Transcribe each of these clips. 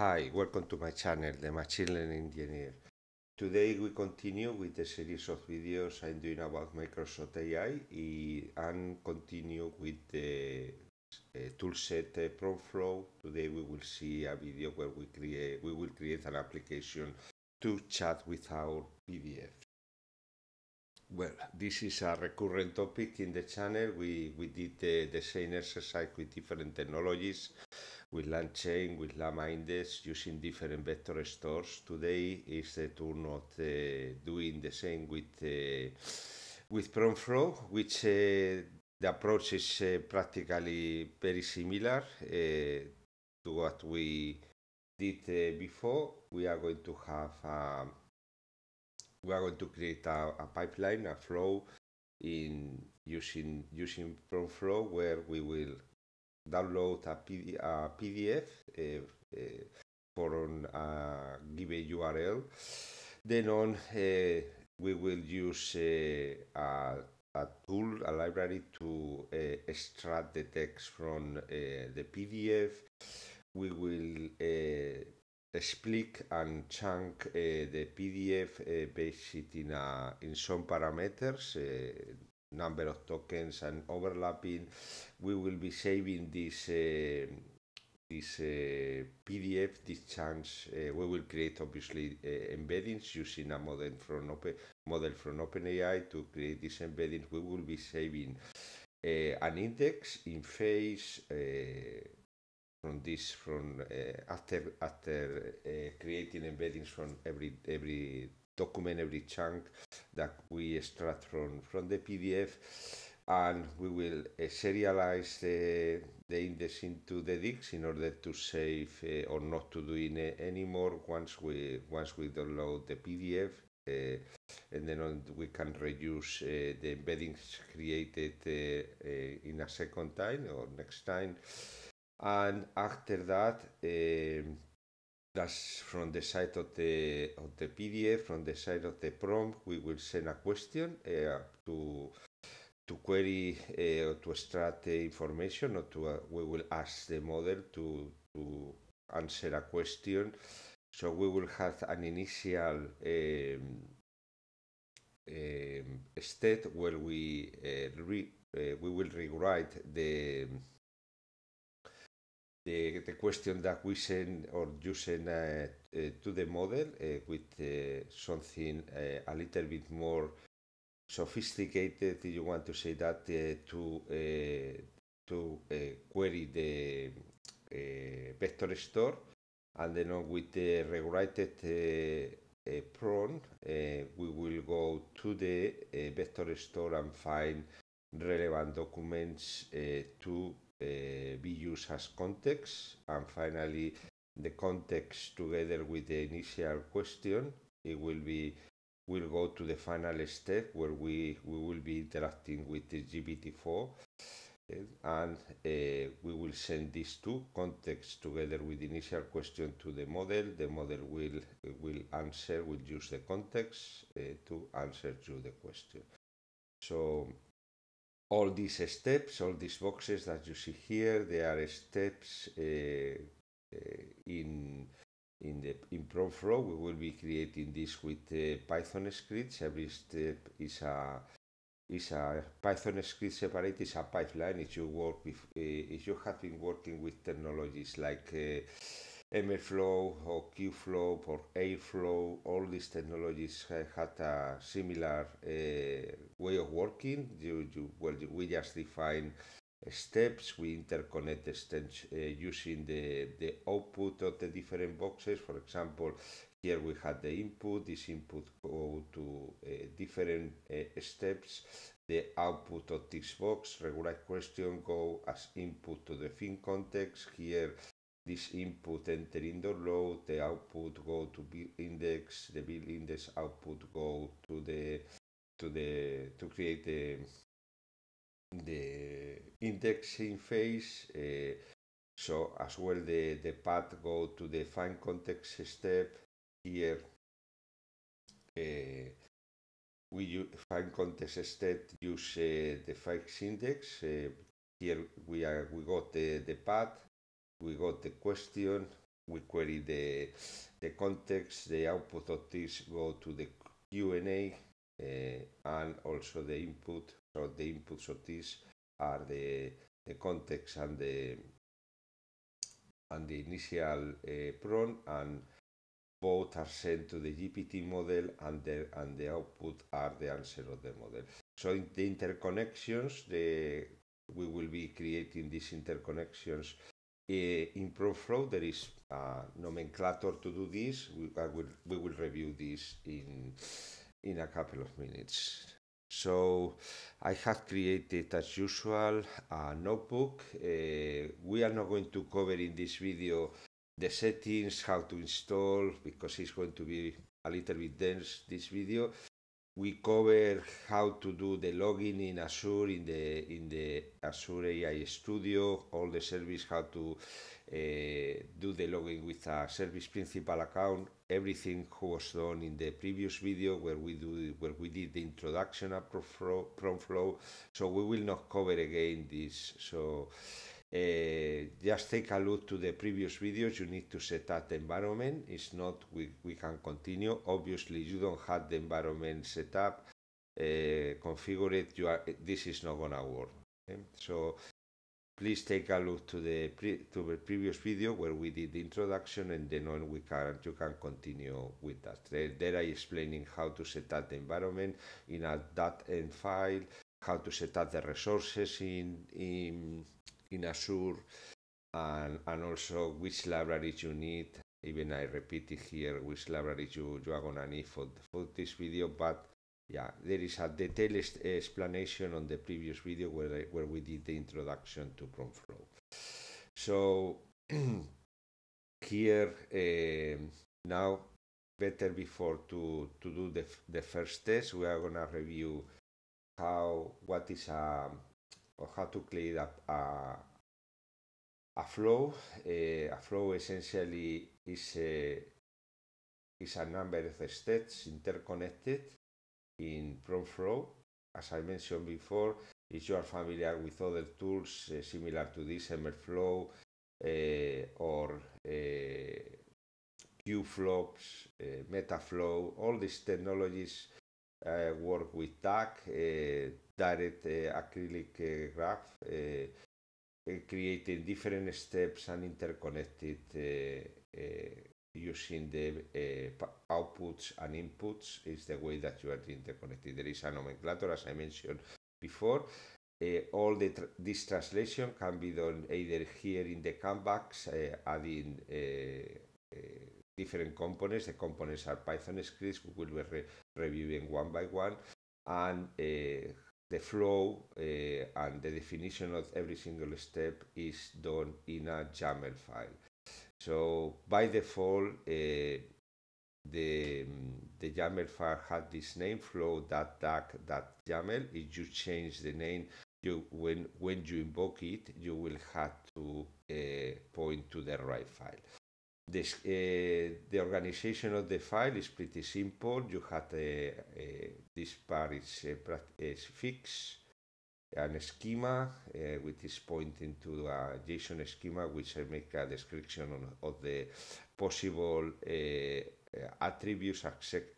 Hi, welcome to my channel, the Machine Learning Engineer. Today we continue with the series of videos I'm doing about Microsoft AI and continue with the eh, toolset eh, ProFlow. Today we will see a video where we create we will create an application to chat with our PDF. Well, this is a recurrent topic in the channel. We, we did the same exercise with different technologies with land chain, with Llama Index, using different vector stores. Today is the turn of uh, doing the same with uh, with Promflow, which uh, the approach is uh, practically very similar uh, to what we did uh, before. We are going to have um, we are going to create a, a pipeline, a flow in using using Promflow, where we will download a PDF eh, eh, from a given URL. Then on, eh, we will use a a tool, a library to uh, extract the text from uh, the PDF. We will uh, split and chunk the PDF based in, in some parameters number of tokens and overlapping. We will be saving this uh, this uh, PDF, this chunks. Uh, we will create obviously uh, embeddings using a model from Open model from OpenAI to create these embeddings. We will be saving uh, an index in phase. Uh, from this, from after after creating embeddings from every every document, every chunk, that we extract from, from the PDF and we will uh, serialize the, the index into the disk in order to save uh, or not to do it anymore once we once we download the PDF uh, eh, and then on, we can reduce the embeddings created in a second time or next time and after that that's from the side of the of the PDF, from the side of the prompt, we will send a question uh, to to query uh, or to extract the information, or to uh, we will ask the model to to answer a question. So we will have an initial um, um, state where we uh, re, uh, we will rewrite the the, the question that we send or you send uh, uh to the model uh, with uh, something a little bit more sophisticated, you want to say that, to, to query the vector store and then with the regulated uh, prone, uh, we will go to the uh, vector store and find relevant documents to be eh, used as context. And finally, the context together with the initial question, it will be will go to the final step where we, we will be interacting with the GPT-4 eh, and uh, we will send these two contexts together with initial question to the model. The model will will answer, will use the context uh, to answer to the question. So all these steps, all these boxes that you see here, they are steps uh, uh, in in the in Flow. We will be creating this with uh, Python scripts. Every step is a is a Python script separate. It's a pipeline. If you work with, uh, if you have been working with technologies like uh, MFlow or QFlow or Airflow, all these technologies had a similar uh, way of working. You, you, well, we just define steps, we interconnect steps uh, using the, the output of the different boxes. For example, here we had the input, this input go to uh, different steps. The output of this box, regular question go as input to the fin context. Here this input enter in the row, the output go to build index, the build index output go to the to the to create the the indexing phase. Uh, so as well the, the path go to the find context step here uh, we use find context step use uh, the fix index uh, here we are we got the, the path we got the question, we query the, the context, the output of this go to the Q&A uh, eh, and also the input. So the inputs of this are the, the context and the and the initial uh, prompt and both are sent to the GPT model and the, and the output are the answer of the model. So in the interconnections, the, we will be creating these interconnections Eh, in ProFlow, there is a nomenclature to do this. We, I will, we will review this in, in a couple of minutes. So I have created, as usual, a notebook. Uh, we are not going to cover in this video the settings, how to install, because it's going to be a little bit dense, this video we cover how to do the login in Azure in the in the Azure AI Studio, all the service how to uh, do the login with a service principal account. Everything was done in the previous video where we do where we did the introduction of Promflow. So we will not cover again this. So uh, just take a look to the previous videos you need to set up the environment It's not we, we can continue obviously you don't have the environment set up uh, configure it you are this is not gonna work okay? Eh, so please take a look to the pre, to the previous video where we did the introduction and then we can you can continue with that there, there I explaining how to set up the environment in a dot .env file how to set up the resources in in in Azure and, and also which libraries you need. Even I repeat it here, which libraries you, you are gonna need for, for this video, but yeah, there is a detailed explanation on the previous video where, I, where we did the introduction to flow. So here uh, now better before to, to do the, the first test, we are gonna review how what is a um, or how to create a, a, a flow. Uh, a flow essentially is a, eh, is a number of steps interconnected in prompt flow. As I mentioned before, if you are familiar with other tools uh, similar to this, MLflow uh, or uh, QFlops, uh, MetaFlow, all these technologies work with DAC direct este, uh, acrylic uh, eh, graph eh, eh, creating different steps and interconnected using the outputs and inputs is the way that you are interconnected. There is a nomenclature, as I mentioned before. all the this translation can be done either here in the comebacks, adding different components. The components are Python scripts. We will be re reviewing one by one and uh, the flow uh, and the definition of every single step is done in a YAML file. So by default, uh, the the YAML file had this name flow that duck that YAML. If you change the name, you when when you invoke it, you will have to uh, point to the right file. This, uh, the organization of the file is pretty simple. You had a, a this part is, uh, is fixed an schema uh, which is pointing to a JSON schema which I make a description on, of the possible uh, attributes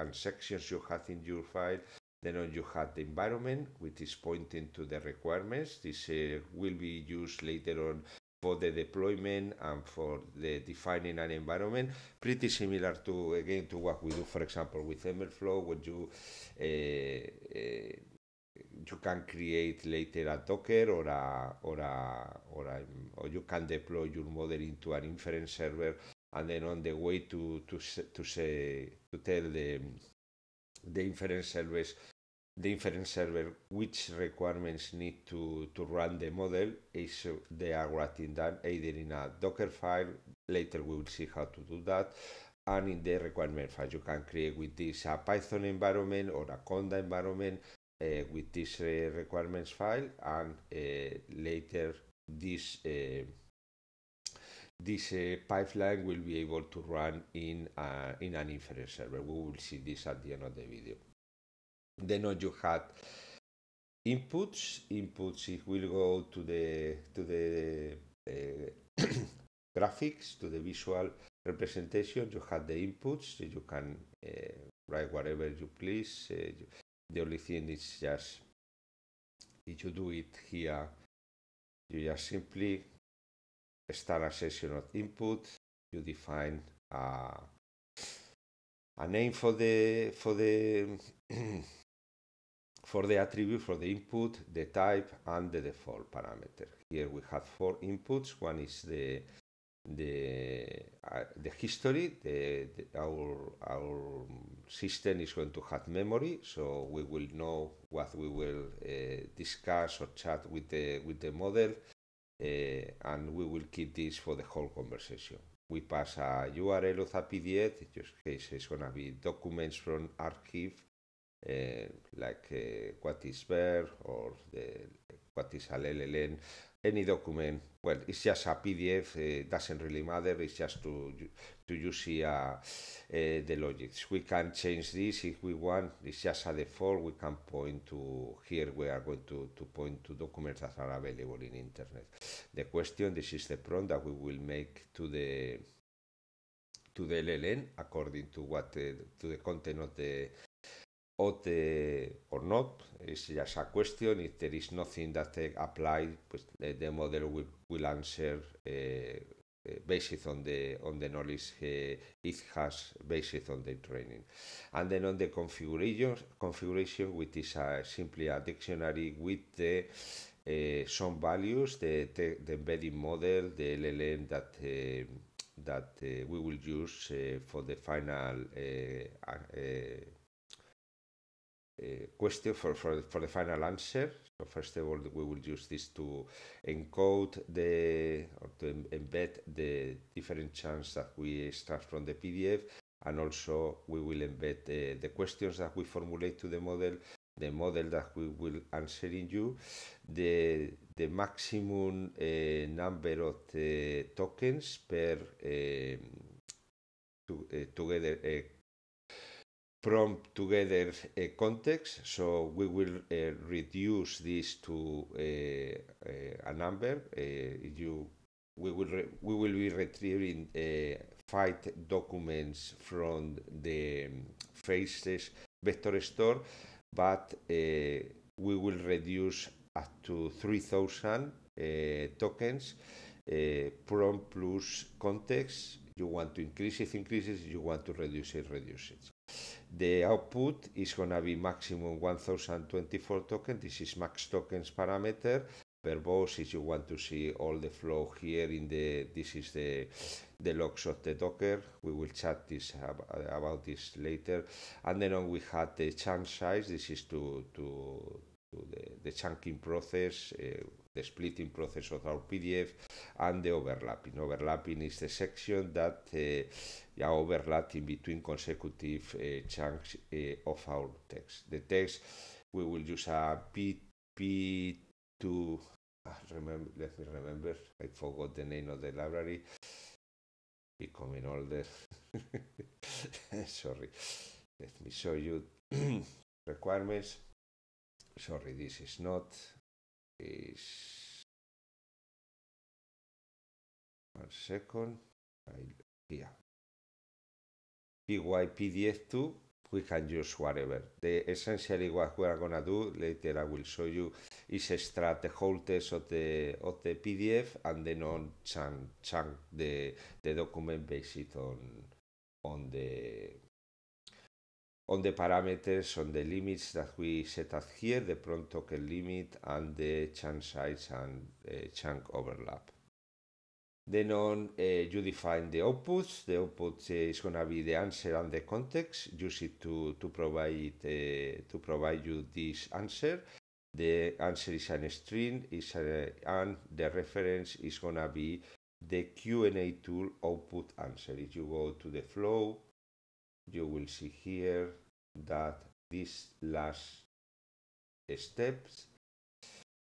and sections you have in your file. Then you have the environment which is pointing to the requirements. This uh, will be used later on for the deployment and for the defining an environment, pretty similar to again to what we do, for example, with Emberflow, what you uh, uh, you can create later a Docker or a or a or a, or you can deploy your model into an inference server, and then on the way to to to say to tell the the inference service the inference server which requirements need to, to run the model is uh, they are writing down either in a docker file later we will see how to do that and in the requirement file you can create with this a python environment or a conda environment uh, with this uh, requirements file and uh, later this uh, this uh, pipeline will be able to run in in an inference server we will see this at the end of the video Then all you had inputs. Inputs it will go to the to the uh, graphics, to the visual representation. You have the inputs. You can uh, write whatever you please. Uh, you, the only thing is just if you do it here, you just simply start a session of input. You define a name for the for the for the attribute for the input, the type, and the default parameter. Here we have four inputs. One is the the uh, the history. The, the, our our system is going to have memory, so we will know what we will uh, discuss or chat with the with the model, uh, and we will keep this for the whole conversation. We pass a URL of a PDF. In this case, it's going to be documents from archive Eh, like what eh, is BER or the, what is a LLN, any document. Well, it's just a PDF. It eh, doesn't really matter. It's just to to use uh, the logics. We can change this if we want. It's just a default. We can point to here. We are going to, to point to documents that are available in internet. The question. This is the prompt that we will make to the to the LLN according to what uh, to the content of the or or not is just a question. If there is nothing that they apply, pues, the, model will, will answer eh, eh, based on the on the knowledge eh, it has based on the training and then on the configuration configuration which is a, simply a dictionary with the some values the, the, embedding model the llm that that we will use for the final Eh, question for, for, for the final answer. So first of all, we will use this to encode the or to embed the different chunks that we extract from the PDF, and also we will embed the, the questions that we formulate to the model, the model that we will answer in you, the the maximum uh, number of the eh, tokens per uh, to, together prompt together context so we will uh, reduce this to uh, uh, a number uh, you we will we will be retrieving five documents from the um, faces vector store but we will reduce up to 3000 tokens prompt plus context you want to increase it increases you want to reduce it reduce it the output is going to be maximum 1024 tokens. This is max tokens parameter. Verbose is you want to see all the flow here in the, this is the, the logs of the Docker. We will chat this about this later. And then we had the chunk size. This is to, to, to the, the chunking process, uh, the splitting process of our PDF and the overlapping. Overlapping is the section that uh, overlapping between consecutive uh, chunks uh, of our text. The text we will use a P P two. Ah, remember, let me remember. I forgot the name of the library. Becoming older. Sorry. Let me show you requirements. Sorry, this is not is per second here. PYP2 we can use whatever. The essentially what we are gonna do later I will show you is extract the whole text of the of the PDF and then on chunk chunk the the document based on on the on the parameters, on the limits that we set up here, the pronto token limit and the chunk size and uh, chunk overlap. Then on, uh, you define the outputs. The output eh, is going to be the answer and the context. Use it to, to provide uh, to provide you this answer. The answer is a string, is a, and the reference is going to be the Q&A tool output answer. If you go to the flow, you will see here that this last steps,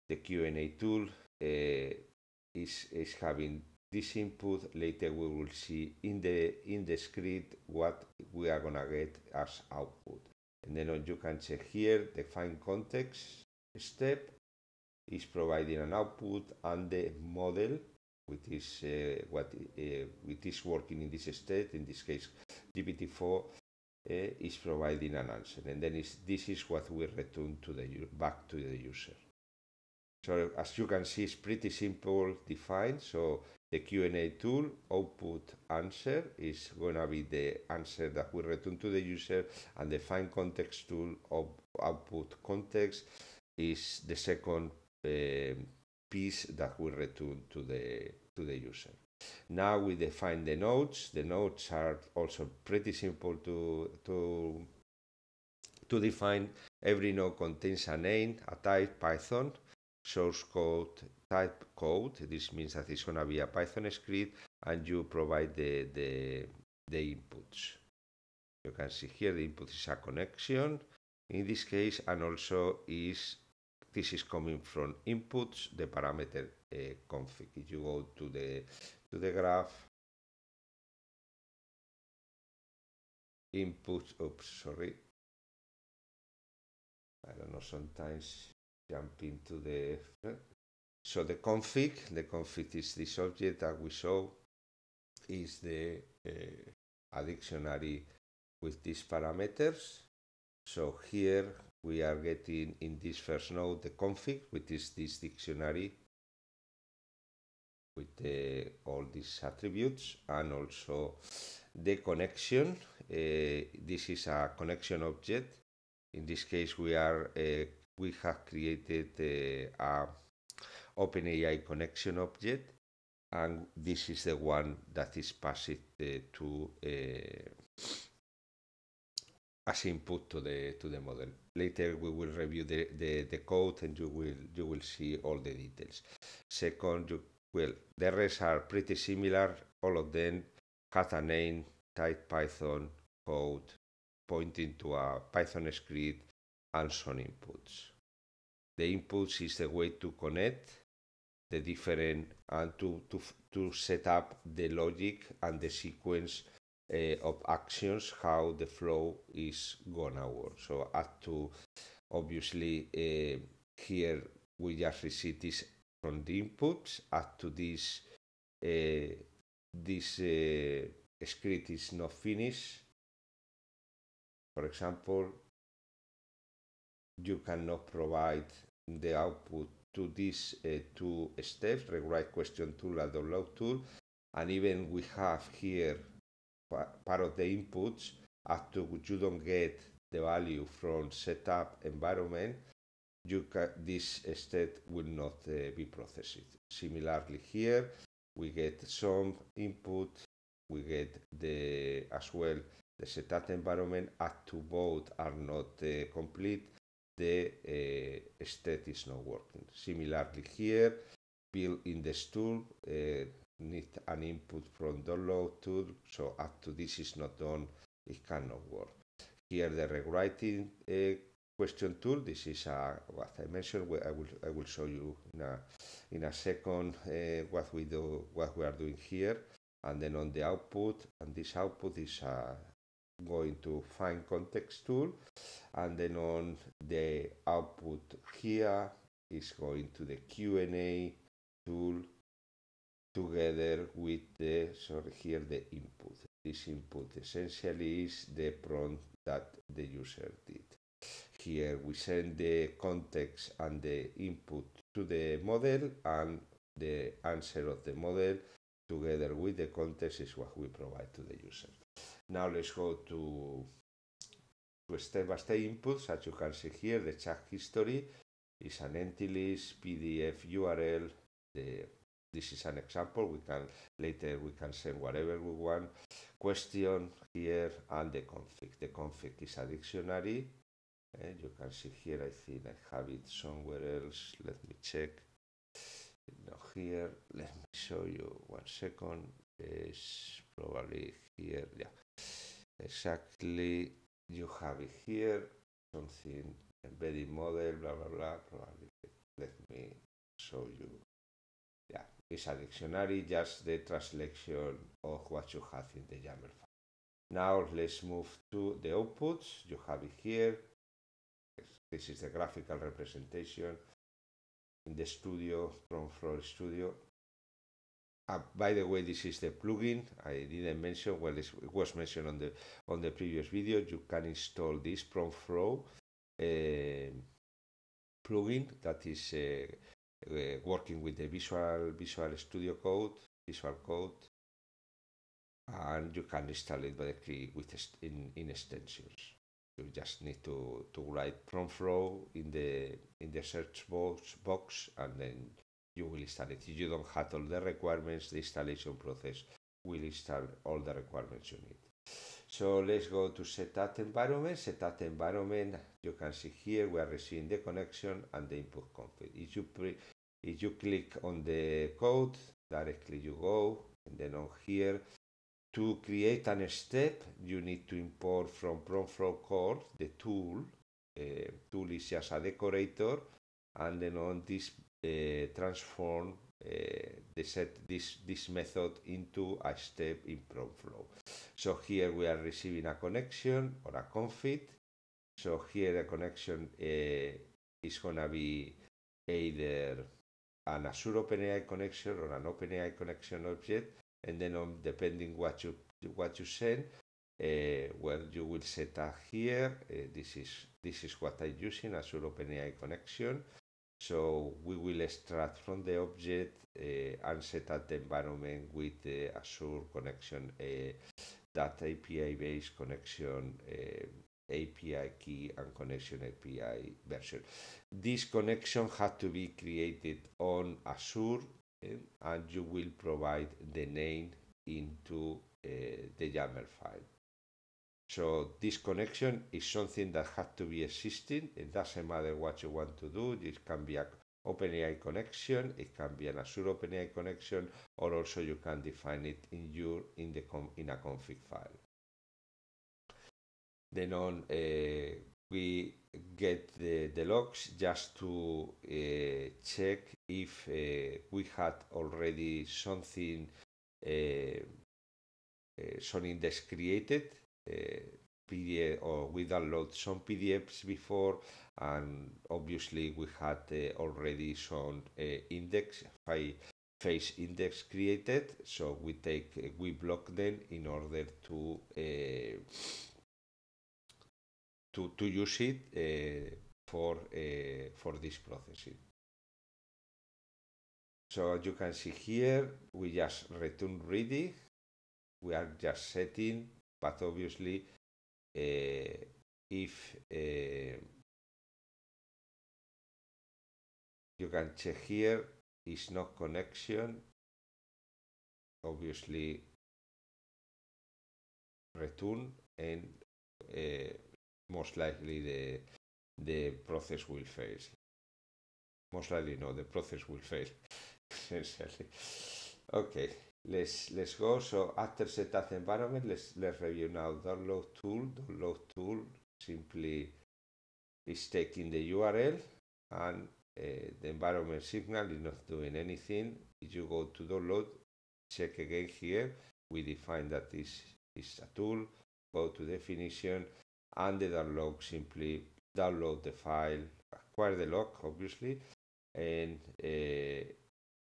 the Q&A tool is, is having this input later we will see in the in the script what we are gonna get as output. And then you can check here the find context step is providing an output and the model which is uh, what uh, which is working in this state in this case GPT-4 uh, is providing an answer and then this is what we return to the back to the user. So as you can see, it's pretty simple defined. So the Q&A tool output answer is going to be the answer that we return to the user and the find context tool of output context is the second uh, piece that we return to the to the user. Now we define the nodes. The nodes are also pretty simple to to to define. Every node contains a name, a type, Python, source code type code. This means that it's going to be a Python script and you provide the, the, the inputs. You can see here the input is a connection in this case and also is this is coming from inputs the parameter uh, config. If you go to the to the graph inputs oops sorry I don't know sometimes jump into the so the config the config is this object that we saw is the uh, a dictionary with these parameters so here we are getting in this first node the config which is this dictionary with the, all these attributes and also the connection uh, this is a connection object in this case we are uh, we have created uh, a OpenAI connection object and this is the one that is passed uh, to uh, as input to the to the model. Later we will review the, the, the code and you will you will see all the details. Second, you, well the rest are pretty similar. All of them have a name, type Python code, pointing to a Python script and some inputs the inputs is the way to connect the different and to, to, to set up the logic and the sequence uh, of actions how the flow is gonna work so up to obviously uh, here we just receive this from the inputs up to this uh, this script is not finished for example you cannot provide the output to these uh, two steps, rewrite question tool and download tool. And even we have here part of the inputs to you don't get the value from setup environment, you can, this step will not uh, be processed. Similarly here, we get some input, we get the as well the setup environment up to both are not uh, complete the eh, state is not working. Similarly here, build in the tool eh, need an input from download tool, so up to this is not done, it cannot work. Here the rewriting eh, question tool. This is a, uh, what I mentioned. I will I will show you in a in a second uh, what we do, what we are doing here, and then on the output. And this output is a uh, going to find context tool and then on the output here is going to the Q&A tool together with the sorry here the input this input essentially is the prompt that the user did here we send the context and the input to the model and the answer of the model together with the context is what we provide to the user Now let's go to, to step-by-step inputs. As you can see here, the chat history is an empty list, PDF, URL. this is an example. We can later we can send whatever we want. Question here and the config. The config is a dictionary. And eh, you can see here. I think I have it somewhere else. Let me check now here, let me show you one second, is probably here, yeah, exactly, you have it here, something embedded model, blah, blah, blah, probably, let me show you, yeah, it's a dictionary, just the translation of what you have in the YAML file. Now let's move to the outputs, you have it here, this is the graphical representation in the studio from Flow Studio. Uh, by the way, this is the plugin I didn't mention. Well, it was mentioned on the on the previous video. You can install this from Flow uh, plugin that is uh, uh working with the Visual Visual Studio Code, Visual Code, and you can install it by the with in in extensions you just need to, to write prompt flow in the in the search box box and then you will install it. If you don't have all the requirements, the installation process will install all the requirements you need. So let's go to setup environment. Setup environment, you can see here we are receiving the connection and the input config. If you pre if you click on the code, directly you go, and then on here to create a step, you need to import from PromFlow core the tool. Uh, tool is just a decorator, and then on this uh, transform uh, eh, they set this this method into a step in PromFlow. So here we are receiving a connection or a config. So here the connection uh, is gonna be either an Azure OpenAI connection or an OpenAI connection object and then on um, depending what you what you send uh, well you will set up here uh, this is this is what i'm using azure openai connection so we will extract from the object uh, and set up the environment with the azure connection uh, that api based connection uh, API key and connection API version. This connection has to be created on Azure and you will provide the name into uh, the YAML file. So this connection is something that has to be existing. It doesn't matter what you want to do. It can be an OpenAI connection. It can be an Azure OpenAI connection, or also you can define it in your in the in a config file. Then on uh, we get the, the logs just to uh, check if uh, we had already something uh, uh, some index created uh, PDF or we download some PDFs before and obviously we had already some index face index created so we take we block them in order to uh, to, to use it uh, for, uh, for this processing. So as you can see here, we just return ready. We are just setting, but obviously, uh, if uh, you can check here, is no connection. Obviously, return and uh, most likely the the process will fail. Most likely, no, the process will fail. Essentially, okay. Let's let's go. So after setup environment, let's let's review now. Download tool, download tool. Simply is taking the URL and uh, the environment signal is not doing anything. If you go to download, check again here. We define that this is a tool. Go to definition and the download simply download the file, acquire the log obviously, and uh,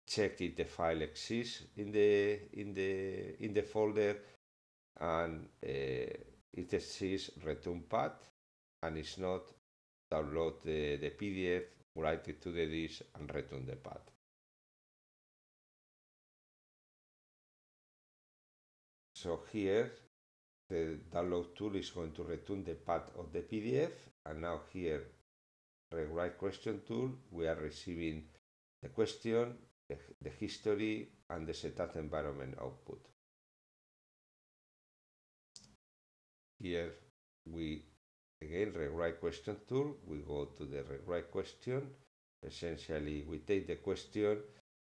check if the file exists in the in the in the folder, and uh, it exists return path, and it's not download the, the PDF, write it to the disk, and return the path. So here the download tool is going to return the path of the PDF and now here rewrite question tool we are receiving the question, the, the history and the setup environment output. Here we again rewrite question tool, we go to the rewrite question, essentially we take the question,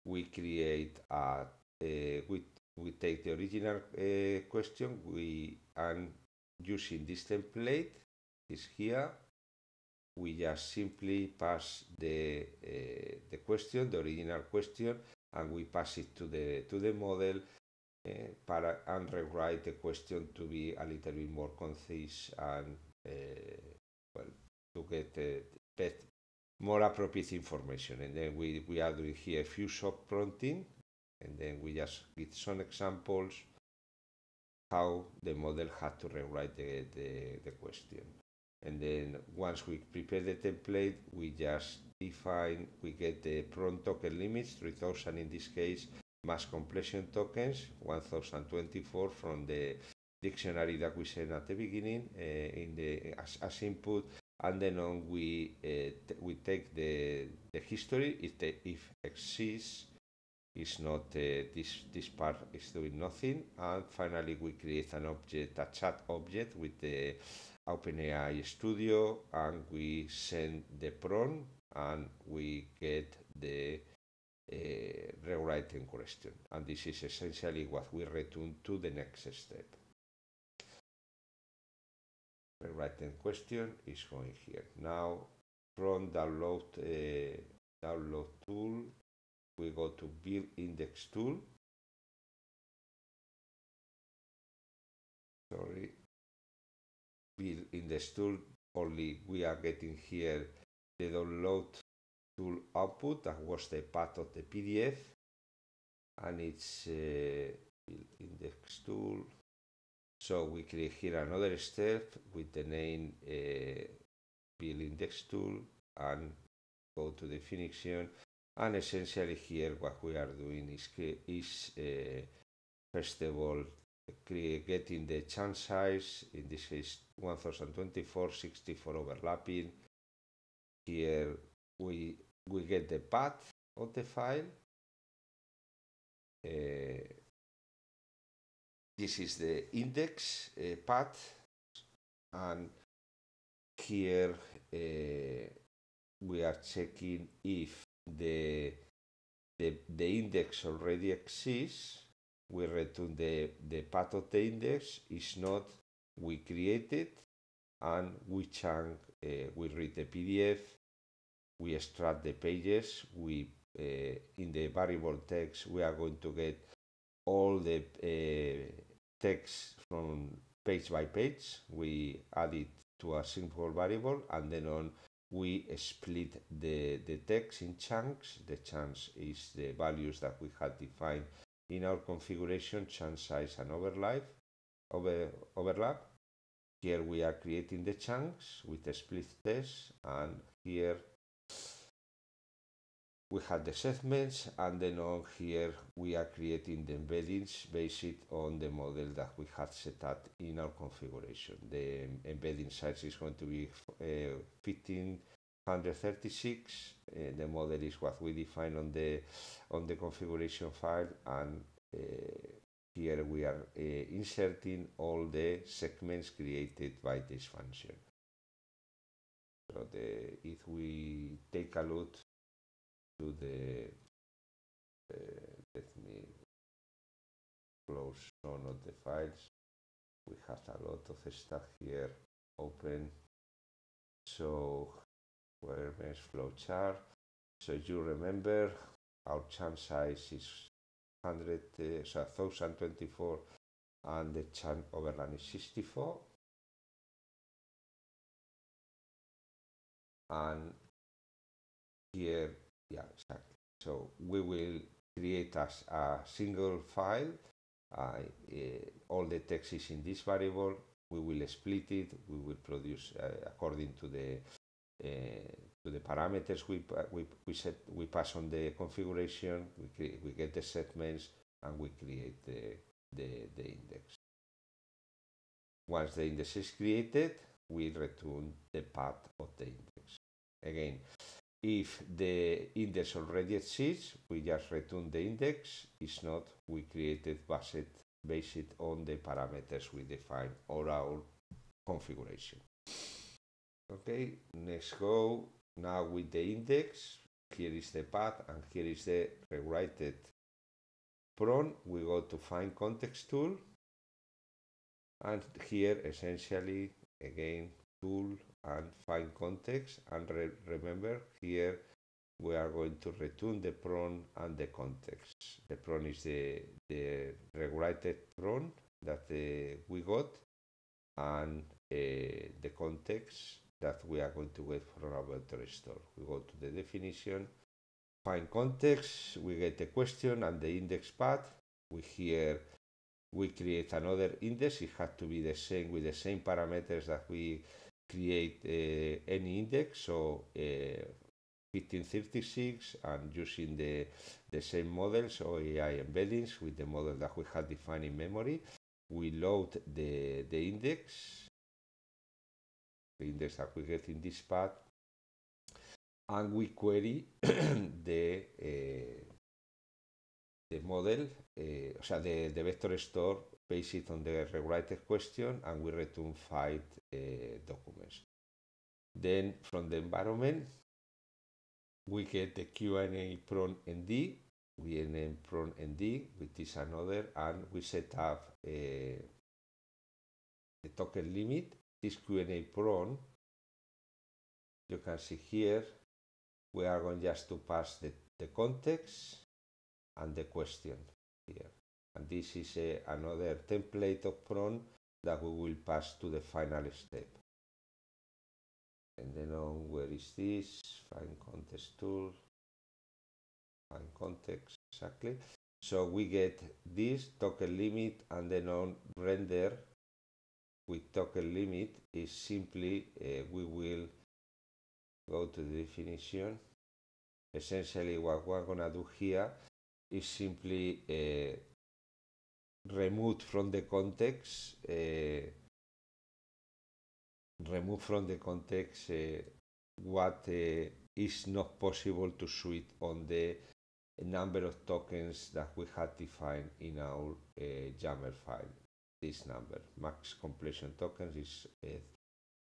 we create a, a we we take the original uh, question, we and using this template is here. We just simply pass the uh, the question, the original question, and we pass it to the to the model uh, para, and rewrite the question to be a little bit more concise and uh, well to get uh, more appropriate information. And then we, we are doing here a few short prompting, and then we just give some examples how the model had to rewrite the, the, the question. And then once we prepare the template, we just define, we get the prompt token limits, 3000 in this case, mass completion tokens, 1024 from the dictionary that we sent at the beginning uh, in the as, as, input, and then on we uh, we take the the history if the, if exists, is not uh, this this part is doing nothing and finally we create an object a chat object with the OpenAI studio and we send the prompt and we get the uh, rewriting question and this is essentially what we return to the next step rewriting question is going here now from download uh, download tool we go to build index tool sorry build index tool only we are getting here the download tool output that was the part of the PDF and it's uh, build index tool so we create here another step with the name uh, build index tool and go to the definition and essentially here what we are doing is, is uh, first of all getting the chunk size, in this case 1024, 64 overlapping. Here we, we get the path of the file. Uh, this is the index uh, path and here uh, we are checking if the, the, the index already exists, we return the, the path of the index is not we create it and we chunk, uh, we read the PDF, we extract the pages, we uh, in the variable text we are going to get all the uh, text from page by page. We add it to a simple variable and then on we split the, the text in chunks. The chunks is the values that we had defined in our configuration, chunk size and overlap. Over, overlap. Here we are creating the chunks with the split test and here we have the segments and then on here we are creating the embeddings based on the model that we have set up in our configuration. The embedding size is going to be uh, 1536. Uh, the model is what we define on the on the configuration file and uh, here we are uh, inserting all the segments created by this function. So the, if we take a look to the uh, let me close some of the files we have a lot of stuff here open so flow flowchart so you remember our chunk size is 100 uh, eh, so 1024 and the chunk overland is 64 and here yeah, exactly. So we will create as a single file. Uh, all the text is in this variable. We will split it. We will produce eh, according to the eh, to the parameters we we we set. We pass on the configuration. We create, we get the segments and we create the the, the index. Once the index is created, we return the path of the index. Again, if the index already exists, we just return the index. If not, we created based, based on the parameters we define or our configuration. Okay, next go. Now with the index, here is the path and here is the rewritten prone. We go to find context tool. And here essentially, again, tool and find context and re remember here we are going to return the pron and the context. The pron is the, the regulated pron that uh, we got and uh, the context that we are going to get from our inventory store. We go to the definition, find context, we get the question and the index path. We here we create another index. It has to be the same with the same parameters that we create uh, any index, so uh, eh, 1536, and using the, the same models or AI embeddings with the model that we had defined in memory, we load the, the index, the index that we get in this path, and we query the uh, the model, uh, o sea, the, the vector store paste it on the regulated question, and we return five uh, documents. Then from the environment, we get the Q&A and ND, we name and ND, which is another, and we set up a, uh, a token limit. This Q&A prompt, you can see here, we are going just to pass the, the context and the question here. And this is a another template of prompt that we will pass to the final step. And then on where is this? Find context tool. Find context, exactly. So we get this token limit and then on render with token limit is simply uh, we will go to the definition. Essentially what we're gonna do here is simply uh, removed from the context uh, eh, remove from the context uh, what eh, is not possible to suite on the number of tokens that we had defined in our YAML file this number max completion tokens is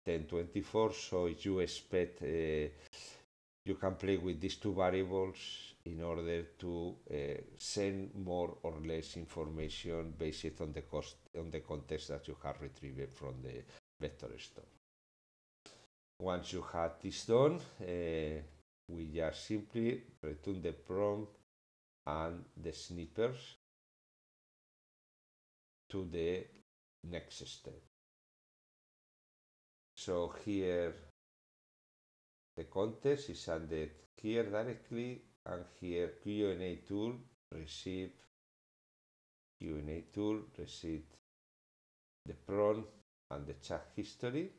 1024 so if you expect you can play with these two variables in order to uh, send more or less information based on the cost on the context that you have retrieved from the vector store. Once you have this done, uh, we just simply return the prompt and the snippers to the next step. So here the context is added here directly and here Q&A tool, receive Q&A tool, receive the prompt and the chat history.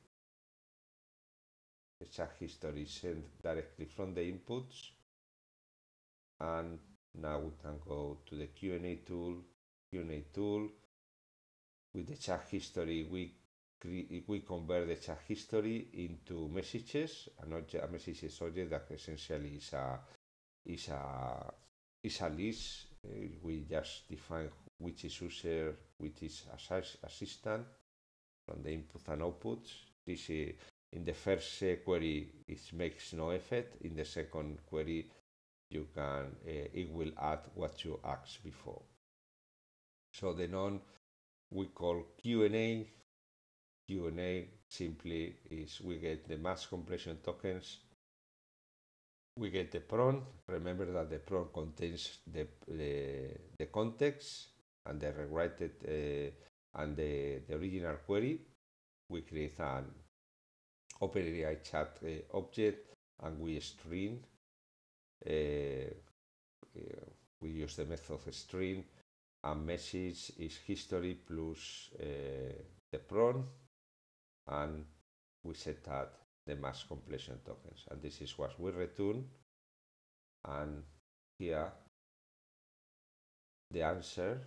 The chat history is sent directly from the inputs. And now we can go to the Q&A tool, Q&A tool. With the chat history, we we convert the chat history into messages, And object, a message object that essentially is a is a is a list. Uh, eh, we just define which is user, which is assistant from the input and outputs. This is, in the first query it makes no effect. In the second query, you can eh, it will add what you asked before. So the non we call Q&A. Q&A simply is we get the mass completion tokens we get the prompt. Remember that the prompt contains the, the, the context and the rewritten uh, and the, the original query. We create an OpenAI chat uh, object and we string. Uh, uh, we use the method of string and message is history plus uh, the prompt and we set that the mass completion tokens. And this is what we return. And here, the answer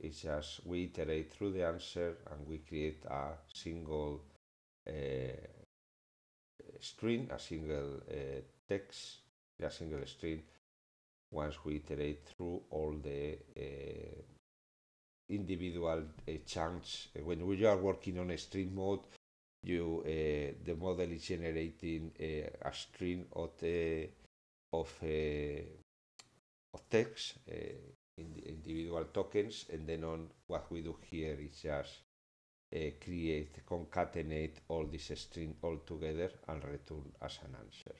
is just we iterate through the answer and we create a single uh, string, a single uh, text, a single string once we iterate through all the uh, individual uh, chunks. When we are working on a string mode, you uh, the model is generating uh, a string of the, eh, of uh, of text in the individual tokens and then on what we do here is just create concatenate all this string all together and return as an answer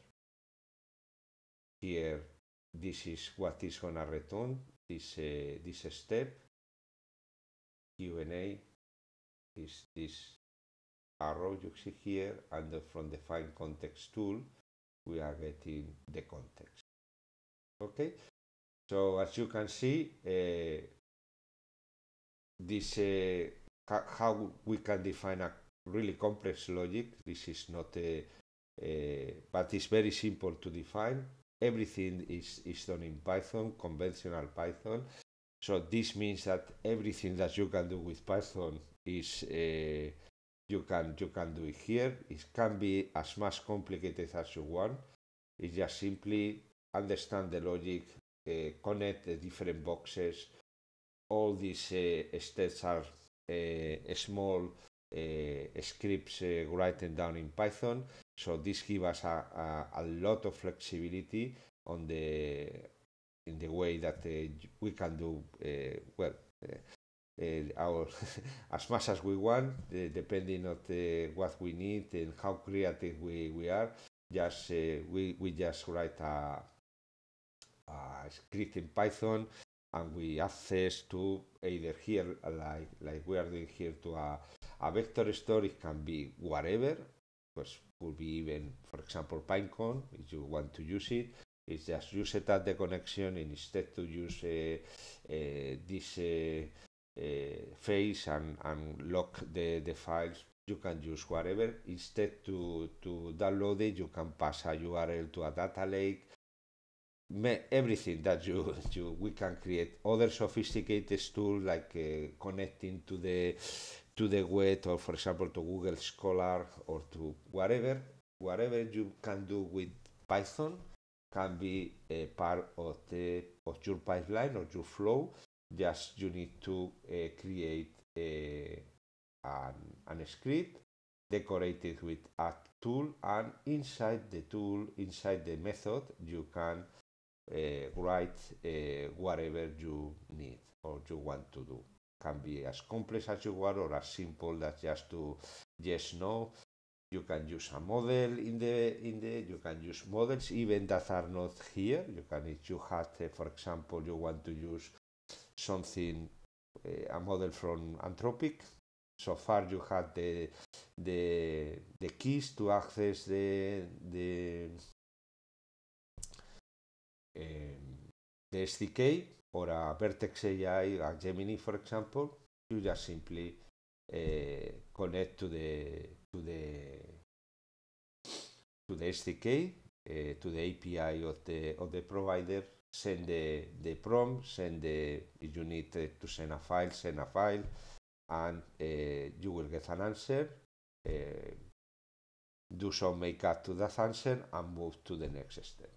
here this is what is gonna return this this step Q&A is this arrow you see here and from the find context tool we are getting the context okay so as you can see uh, this uh, how we can define a really complex logic this is not a, uh, a uh, but it's very simple to define everything is is done in python conventional python so this means that everything that you can do with python is uh, you can you can do it here. It can be as much complicated as you want. It's just simply understand the logic, eh, connect the different boxes. All these uh, steps are eh, small scripts written down in Python. So this gives us a, a, a, lot of flexibility on the in the way that we can do well uh, eh, our as much as we want, eh, depending on the, what we need and how creative we, we are. Just eh, we, we just write a, a script in Python and we access to either here like like we are doing here to a, a vector store it can be whatever because pues could be even for example pinecone if you want to use it it's just use it at the connection instead to use uh, uh, this uh, Uh, face and, and lock the, the files you can use whatever instead to to download it you can pass a url to a data lake everything that you, you we can create other sophisticated tools like uh, connecting to the to the web or for example to google scholar or to whatever whatever you can do with python can be a part of the of your pipeline or your flow just you need to uh, create a, uh, an, an script it with a tool and inside the tool, inside the method, you can uh, write uh, whatever you need or you want to do. Can be as complex as you want or as simple as just to just know. You can use a model in the in the. You can use models even that are not here. You can if you had, uh, for example, you want to use something uh, a model from Anthropic. So far, you had the the the keys to access the the um, the SDK or a Vertex AI, a Gemini, for example. You just simply uh, connect to the to the to the SDK uh, eh, to the API of the of the provider send the, the prompt, send the, if you need to send a file, send a file, and uh, you will get an answer. Uh, do some makeup to that answer and move to the next step.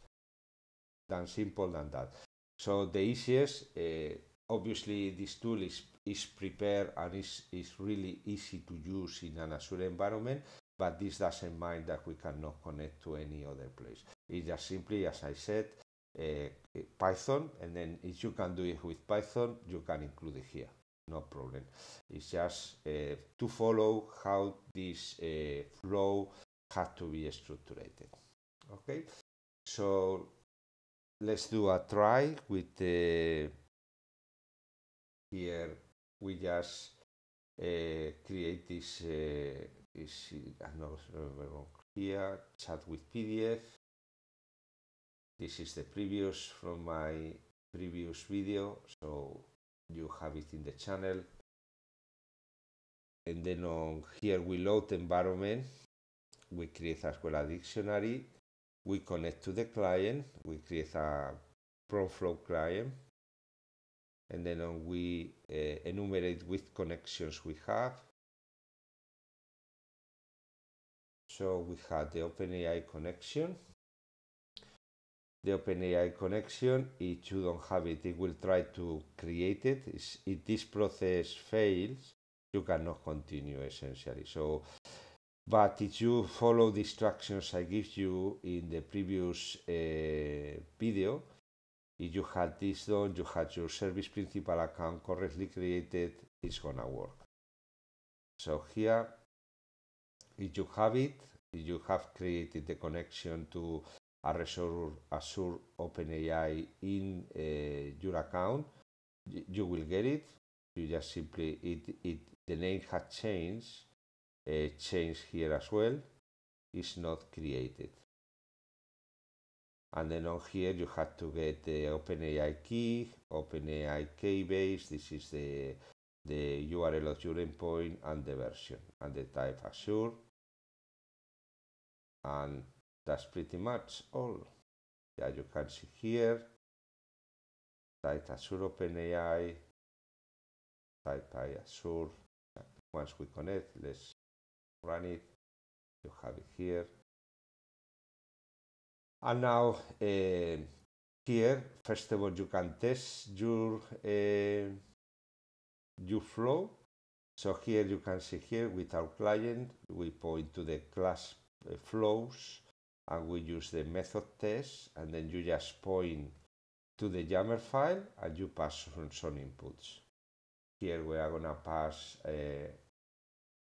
Than simple than that. So the easiest, uh, obviously this tool is is prepared and is, is really easy to use in an Azure environment, but this doesn't mind that we cannot connect to any other place. It's just simply, as I said, Eh, Python and then if you can do it with Python you can include it here no problem it's just eh, to follow how this eh, flow has to be structured okay so let's do a try with the here we just uh, create this uh, this not ah, no, here chat with PDF this is the previous from my previous video, so you have it in the channel. And then on here we load environment, we create as well a dictionary, we connect to the client, we create a ProFlow client, and then on we uh, enumerate which connections we have. So we have the OpenAI connection, the OpenAI connection. If you don't have it, it will try to create it. If this process fails, you cannot continue essentially. So, but if you follow the instructions I give you in the previous uh, video, if you had this done, you had your service principal account correctly created, it's gonna work. So here, if you have it, you have created the connection to Azure, Azure OpenAI in uh, your account, you will get it. You just simply it it the name has changed, uh, changed here as well. Is not created. And then on here you have to get the OpenAI key, OpenAI key base. This is the the URL of your endpoint and the version and the type Azure and that's pretty much all. Yeah, you can see here, type Azure OpenAI, type Azure. Once we connect, let's run it. You have it here. And now uh, here, first of all, you can test your uh, your flow. So here you can see here with our client, we point to the class eh, flows and we use the method test and then you just point to the Yammer file and you pass some, some inputs. Here we are gonna pass uh,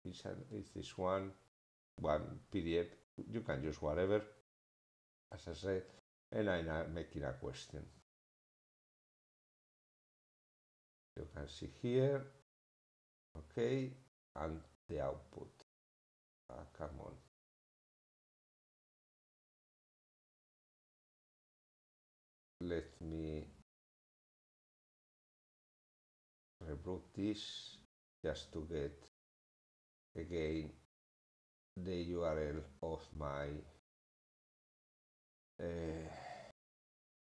is, this one, one PDF, you can use whatever, as I said, and I'm making a question. You can see here, okay, and the output. Ah, come on. let me reboot this just to get again the URL of my uh,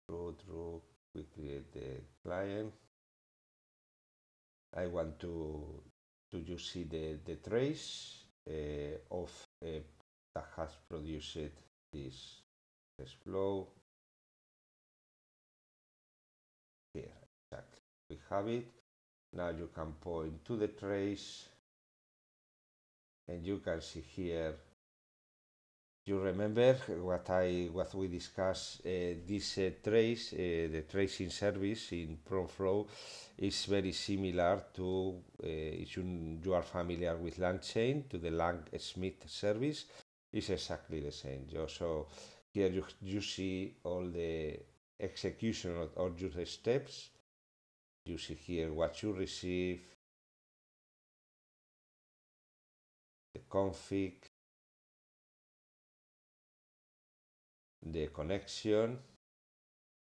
root root we create the client I want to to you see the, the trace uh, of uh, that has produced this, this flow Here, exactly. We have it. Now you can point to the trace and you can see here you remember what I what we discussed uh, this uh, trace uh, the tracing service in ProFlow is very similar to uh, if you, you are familiar with LangChain to the Lang Smith service is exactly the same. So here you, you see all the execution of all your steps. You see here what you receive, the config, the connection,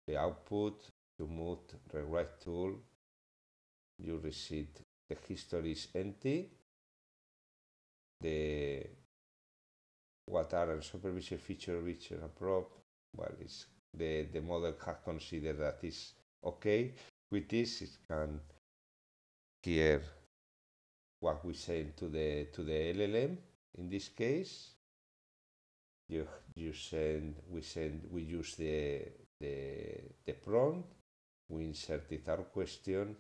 the output, you move rewrite tool, you receive the history is empty, the what are supervision feature which are approved, well it's the, the model has considered that is okay. With this, it can hear what we send to the to the LLM. In this case, you you send we send we use the the the prompt, we inserted our question,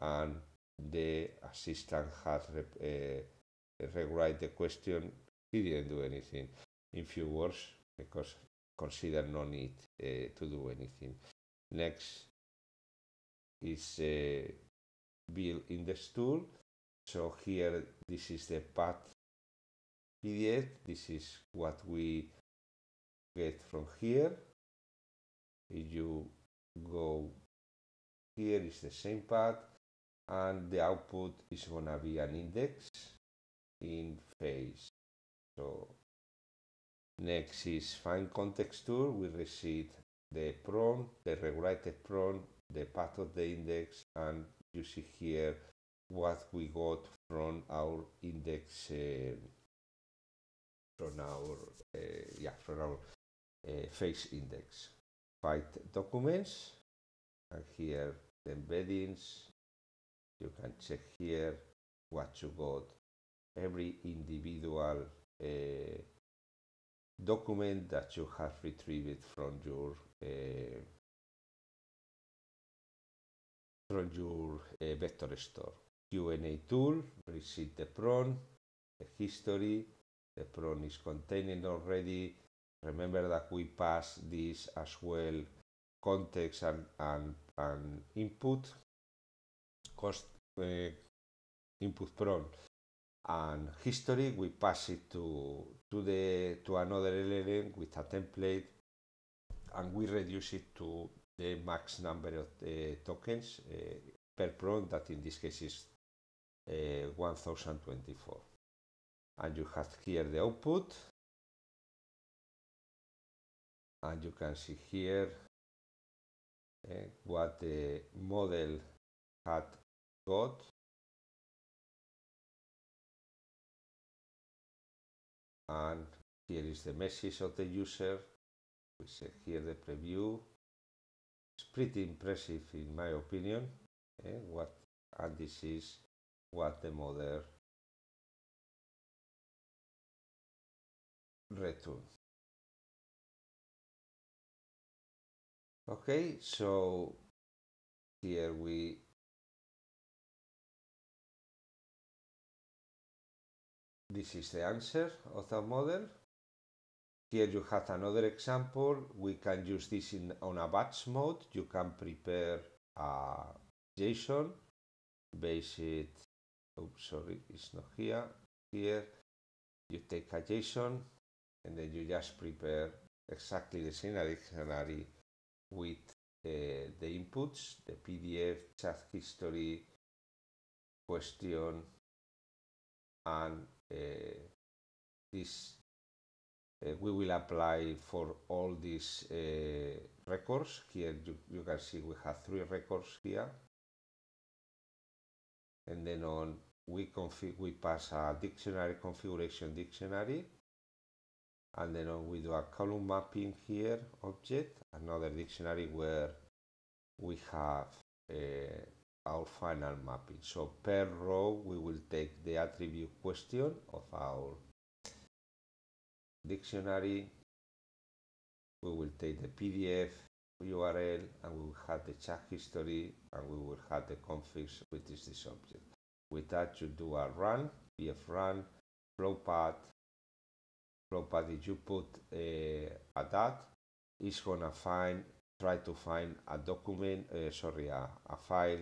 and the assistant has re, uh, rewrite the question. He didn't do anything. In few words, because consider no need eh, to do anything. Next is eh, build in the stool. So here, this is the path PDF. This is what we get from here. If you go here, is the same path, and the output is gonna be an index in phase. So Next is find context tool. We receive the prompt, the regulated prompt, the path of the index, and you see here what we got from our index, uh, from our uh, yeah, from our uh, face index. Fight documents, and here the embeddings. You can check here what you got. Every individual uh, document that you have retrieved from your uh, from your uh, vector store. Q&A tool, receive the prompt, the history, the prompt is containing already. Remember that we pass this as well, context and, and, and input, cost, uh, input prompt and history, we pass it to, to the to another LLM with a template and we reduce it to the max number of uh, tokens uh, per prompt that in this case is uh, 1024 and you have here the output and you can see here uh, what the model had got and here is the message of the user we see here the preview it's pretty impressive in my opinion eh, what and this is what the model returns okay so here we This is the answer of that model. Here you have another example. We can use this in on a batch mode. You can prepare a JSON, base it. Oops, sorry, it's not here. Here, you take a JSON, and then you just prepare exactly the same dictionary with uh, the inputs, the PDF, chat history, question, and uh, this uh, we will apply for all these uh, records. Here you, you can see we have three records here. And then on we config we pass a dictionary configuration dictionary and then on we do a column mapping here object another dictionary where we have uh, our final mapping. So per row, we will take the attribute question of our dictionary. We will take the PDF URL and we will have the chat history and we will have the configs which is object. subject. With that, you do a run, BF run, flowpad. Flowpad, if you put uh, a dot, it's gonna find, try to find a document, uh, sorry, a, a file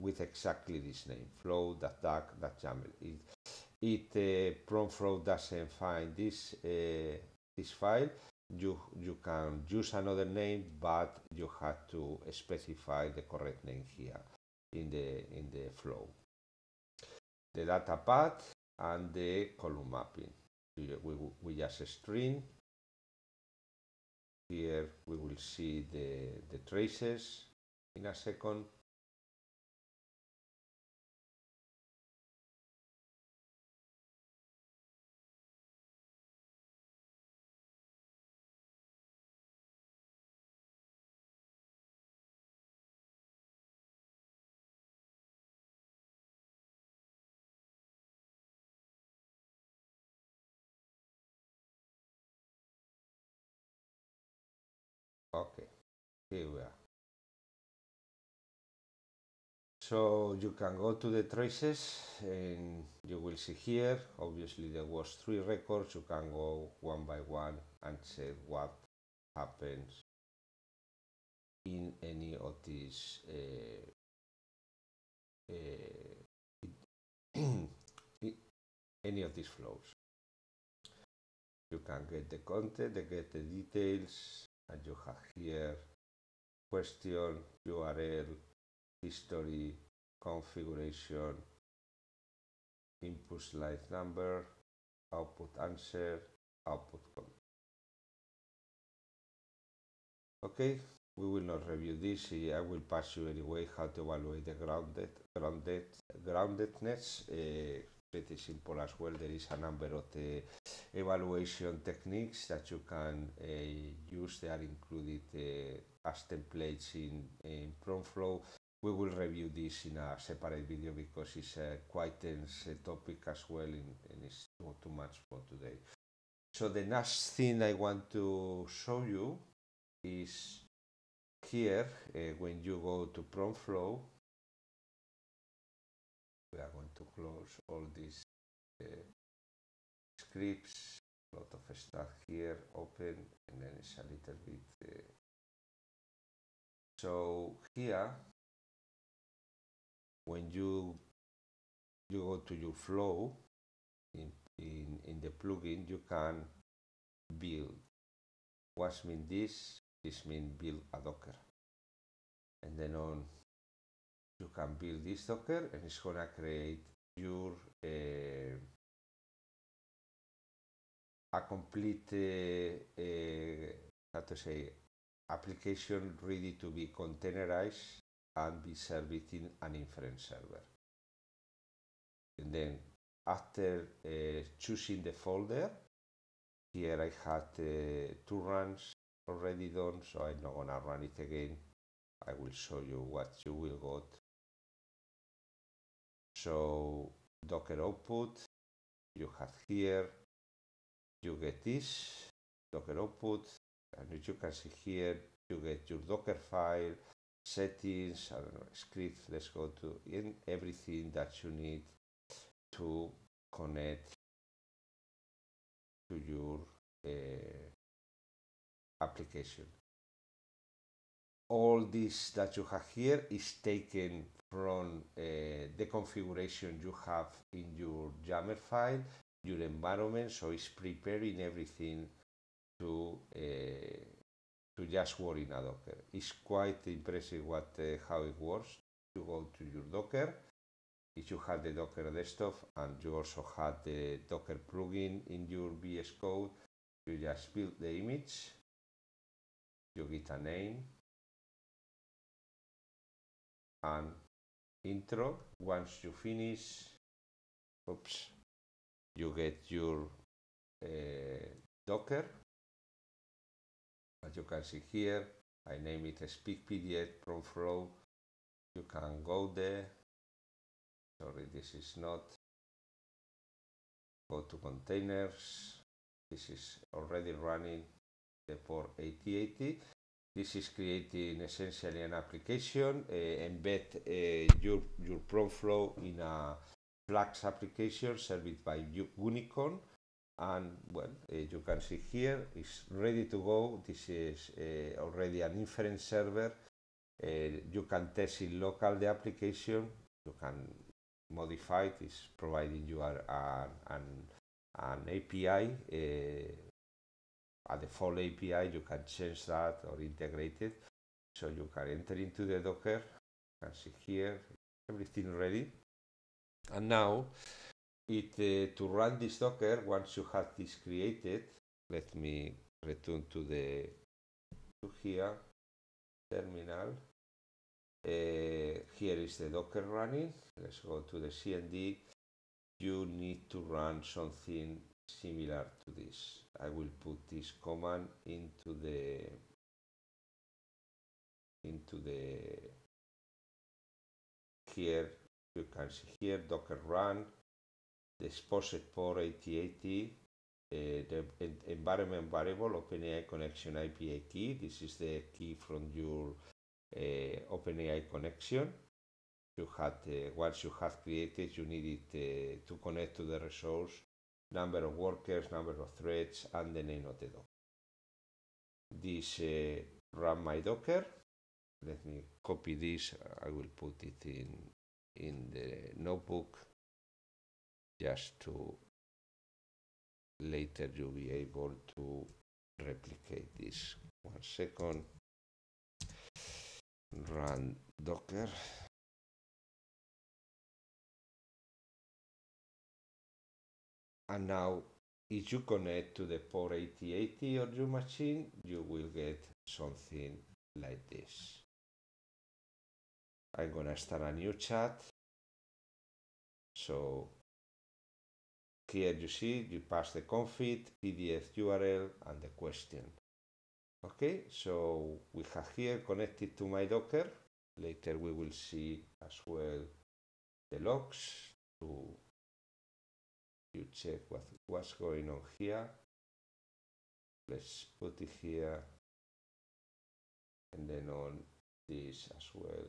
with exactly this name, flow, that duck, that YAML. It, it uh, prompt flow doesn't find this, uh, this file. You, you can use another name, but you have to specify the correct name here in the, in the flow. The data path and the column mapping. We, we just string. Here we will see the, the traces in a second. So you can go to the traces and you will see here, obviously there was three records, you can go one by one and check what happens in any of these uh, uh, any of these flows. You can get the content, you get the details, and you have here question, URL, history, configuration, input slide number, output answer, output comment. Okay, we will not review this. I will pass you anyway how to evaluate the grounded, grounded, groundedness. Uh, pretty simple as well. There is a number of the evaluation techniques that you can uh, use. They are included uh, as templates in, in PromFlow. We will review this in a separate video because it's a quite dense uh, topic as well in, and it's not too much for today. So the next thing I want to show you is here uh, when you go to prompt flow we are going to close all these uh, scripts a lot of stuff here open and then it's a little bit uh, so here when you you go to your flow in, in, in the plugin you can build what mean this this means build a docker and then on you can build this docker and it's gonna create your uh, a complete uh, uh, how to say application ready to be containerized and be served in an inference server. And then after uh, choosing the folder, here I had uh, two runs already done, so I'm not gonna run it again. I will show you what you will get. So Docker output, you have here, you get this Docker output, and you can see here, you get your Docker file, settings, I don't know, script, let's go to in everything that you need to connect to your uh, application. All this that you have here is taken from uh, the configuration you have in your Jammer file, your environment, so it's preparing everything to uh, to just work in a Docker. It's quite impressive what uh, how it works. You go to your Docker, if you have the Docker desktop and you also have the Docker plugin in your VS Code, you just build the image, you get a name, and intro. Once you finish, oops, you get your uh, Docker as you can see here, I name it speak PicPDA from flow. You can go there. Sorry, this is not. Go to containers. This is already running the port 8080. This is creating essentially an application, uh, embed uh, your, your ProFlow in a Flux application serviced by Unicorn and well uh, you can see here it's ready to go this is uh, already an inference server uh, you can test it local the application you can modify it it's providing you an, an, API a default API you can change that or integrate it so you can enter into the docker you can see here everything ready and now it uh, to run this Docker once you have this created. Let me return to the to here terminal. Uh, here is the Docker running. Let's go to the CND. You need to run something similar to this. I will put this command into the into the here you can see here docker run the exposed port 8080, uh, eh, the environment variable OpenAI connection IPA key. This is the key from your uh, OpenAI connection. You had uh, eh, once you have created, you need it uh, to connect to the resource, number of workers, number of threads, and the name of the docker. This run my Docker. Let me copy this. I will put it in in the notebook just to later you'll be able to replicate this one second run docker and now if you connect to the port 8080 on your machine you will get something like this I'm gonna start a new chat so here you see, you pass the config, PDF URL, and the question. Okay, so we have here connected to my Docker. Later we will see as well the logs to you check what, what's going on here. Let's put it here and then on this as well.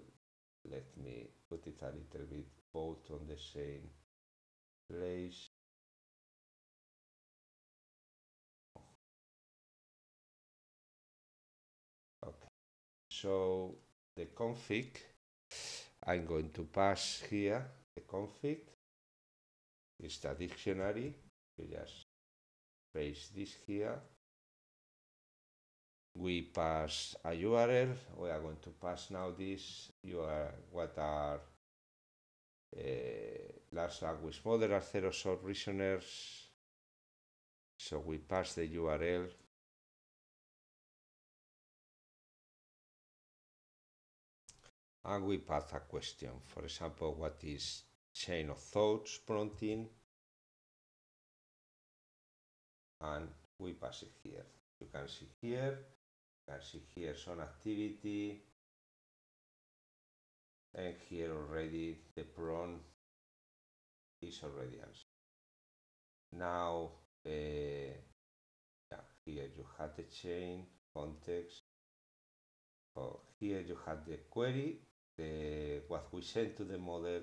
Let me put it a little bit both on the same place. So the config, I'm going to pass here the config. is the dictionary. We just paste this here. We pass a URL. We are going to pass now this URL. What are uh, last language model are zero so reasoners. So we pass the URL and we pass a question. For example, what is chain of thoughts prompting? And we pass it here. You can see here, you can see here some activity, and here already the prompt is already answered. Now, uh, yeah, here you have the chain, context, or here you have the query the what we send to the model,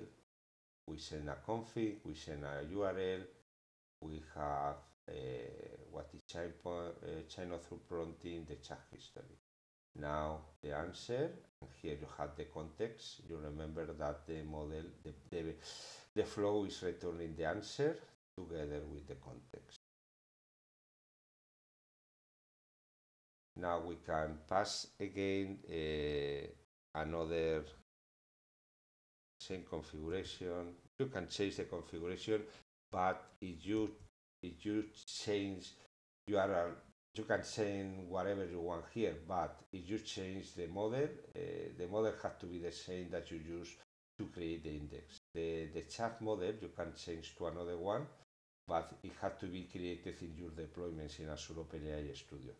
we send a config, we send a URL, we have uh, what is chain, eh, channel through prompting, the chat history. Now the answer, and here you have the context. You remember that the model, the, the, the flow is returning the answer together with the context. Now we can pass again uh, another same configuration. You can change the configuration, but if you if you change URL, you can change whatever you want here. But if you change the model, uh, the model has to be the same that you use to create the index. The the chart model you can change to another one, but it has to be created in your deployments in Azure OpenAI Studio.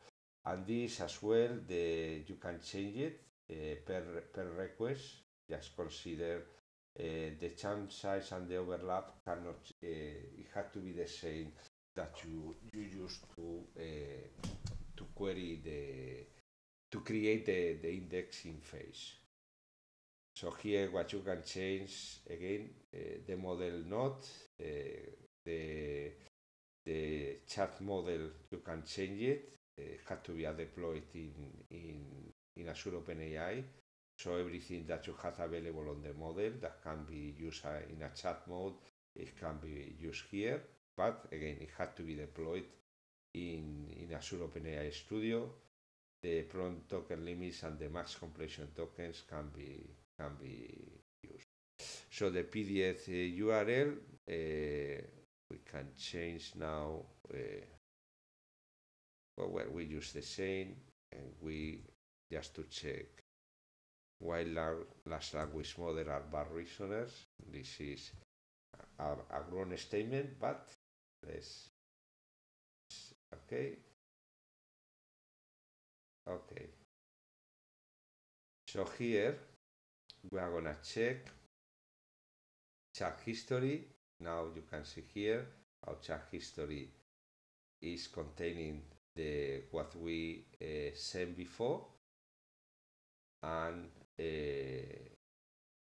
And this as well, the you can change it uh, per per request. Just consider Eh, the chunk size and the overlap cannot, eh, it has to be the same that you, you use to, eh, to query the, to create the, the indexing phase. So here what you can change again, uh, the model node, uh, the, the chat model, you can change it. It had to be deployed in, in, in Azure OpenAI. So everything that you have available on the model that can be used in a chat mode, it can be used here. But again, it had to be deployed in, in Azure OpenAI Studio. The prompt token limits and the max completion tokens can be can be used. So the PDF eh, URL eh, we can change now. Uh, well, we use the same, and we just to check While last language models are bad reasoners, this is a, a grown statement, but let's okay. Okay. So here we are gonna check chat history. Now you can see here our chat history is containing the what we uh, sent before and uh, eh,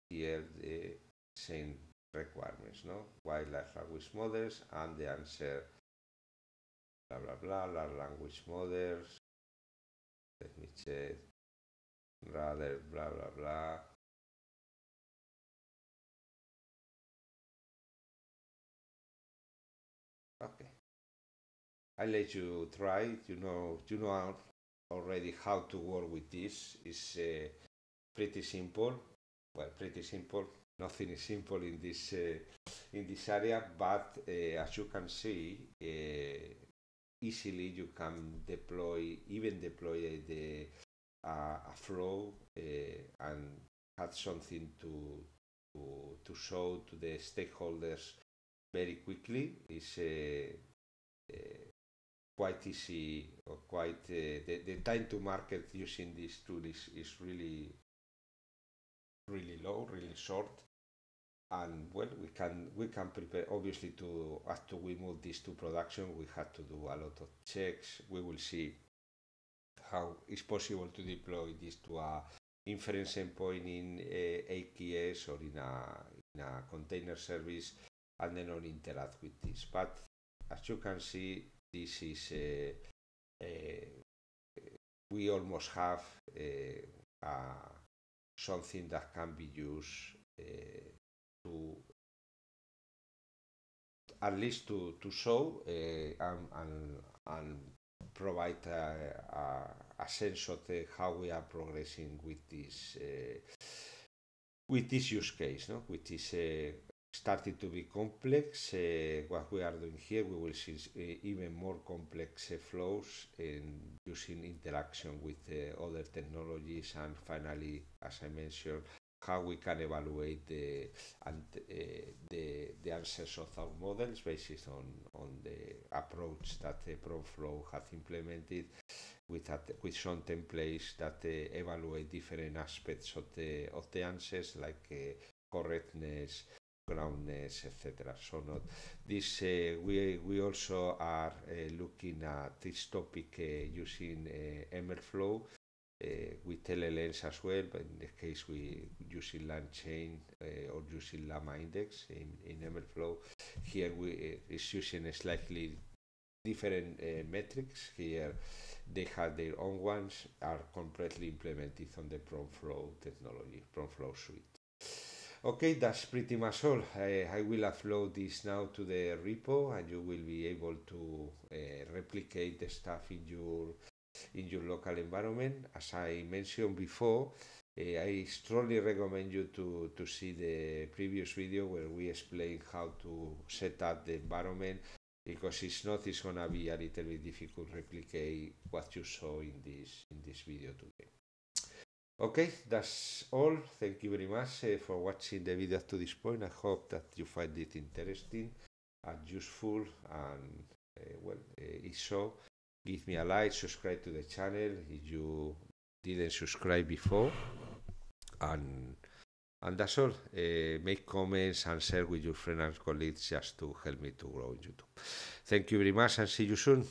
here the same requirements, no? Wildlife language models and the answer blah blah blah, large language models, let me check, rather blah blah blah. Okay. I let you try, you know, you know already how to work with this. is uh, pretty simple. Well, pretty simple. Nothing is simple in this uh, in this area, but uh, as you can see, uh, easily you can deploy even deploy the a flow and had something to, to, to show to the stakeholders very quickly. Is uh, uh, quite easy or quite uh, the, the time to market using these tools is, is really really low really short and well we can we can prepare obviously to after we move this to production we had to do a lot of checks we will see how it's possible to deploy this to a inference endpoint in uh, AKS or in a in a container service and then on interact with this but as you can see this is uh, uh, we almost have uh, something that can be used to at least to to show and, and and provide a, a, a sense of the, how we are progressing with this uh, with this use case, no? with this uh, starting to be complex. Uh, what we are doing here, we will see uh, even more complex uh, flows and using interaction with other technologies and finally, as I mentioned, how we can evaluate the and the, the answers of our models based on, on the approach that the ProFlow has implemented with, with some templates that evaluate different aspects of the, of the answers like correctness, groundness, etc. So not this. Uh, we we also are uh, looking at this topic uh, using MLflow. Uh, with TeleLens as well, but in this case we using Land uh, or using Llama Index in, in MLflow. Here we uh, is using a slightly different uh, metrics. Here they have their own ones, are completely implemented on the PromFlow technology, PromFlow suite. Okay, that's pretty much all. I, I will upload this now to the repo and you will be able to uh, replicate the stuff in your in your local environment. As I mentioned before, uh, I strongly recommend you to, to see the previous video where we explain how to set up the environment because it's not it's gonna be a little bit difficult replicate what you saw in this in this video today. Okay, that's all. Thank you very much uh, for watching the video to this point. I hope that you find it interesting and useful. And uh, well, uh, if so, give me a like, subscribe to the channel if you didn't subscribe before. And and that's all. make comments and share with your friends and colleagues just to help me to grow on YouTube. Thank you very much and see you soon.